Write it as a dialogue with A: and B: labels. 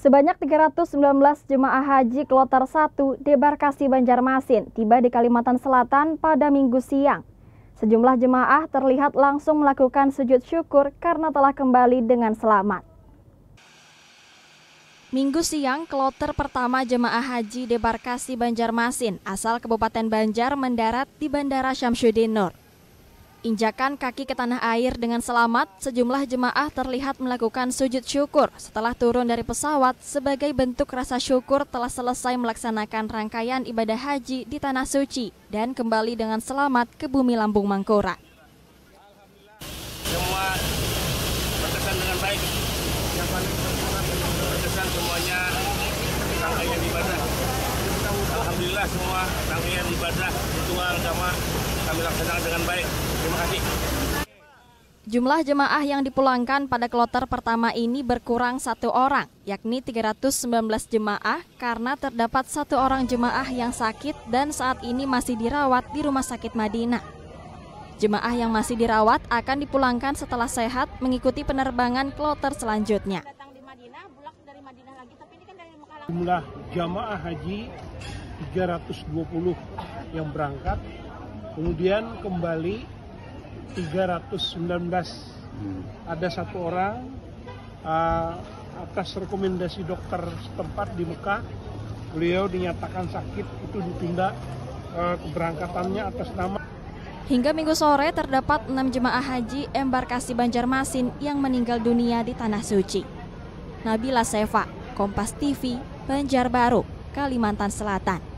A: Sebanyak 319 jemaah haji kloter 1 debarkasi Banjarmasin tiba di Kalimantan Selatan pada minggu siang. Sejumlah jemaah terlihat langsung melakukan sujud syukur karena telah kembali dengan selamat. Minggu siang, kloter pertama jemaah haji debarkasi Banjarmasin asal Kabupaten Banjar mendarat di Bandara Syamsuddin Nur. Injakan kaki ke tanah air dengan selamat, sejumlah jemaah terlihat melakukan sujud syukur setelah turun dari pesawat sebagai bentuk rasa syukur telah selesai melaksanakan rangkaian ibadah haji di Tanah Suci dan kembali dengan selamat ke bumi Lambung Mangkora.
B: Semua berkesan dengan baik, Alhamdulillah semua rangkaian ibadah ritual agama kami laksanakan dengan baik. Terima kasih.
A: Jumlah jemaah yang dipulangkan pada kloter pertama ini berkurang satu orang, yakni 319 jemaah karena terdapat satu orang jemaah yang sakit dan saat ini masih dirawat di Rumah Sakit Madinah. Jemaah yang masih dirawat akan dipulangkan setelah sehat mengikuti penerbangan kloter selanjutnya.
B: Jumlah jemaah haji 320 yang berangkat, kemudian kembali 319. Hmm. Ada satu orang uh, atas rekomendasi dokter setempat di Mekah, beliau dinyatakan sakit itu ditunda uh, keberangkatannya atas nama.
A: Hingga minggu sore terdapat enam jemaah haji embarkasi Banjarmasin yang meninggal dunia di Tanah Suci. Nabila Seva, Kompas TV, Banjarbaru, Kalimantan Selatan.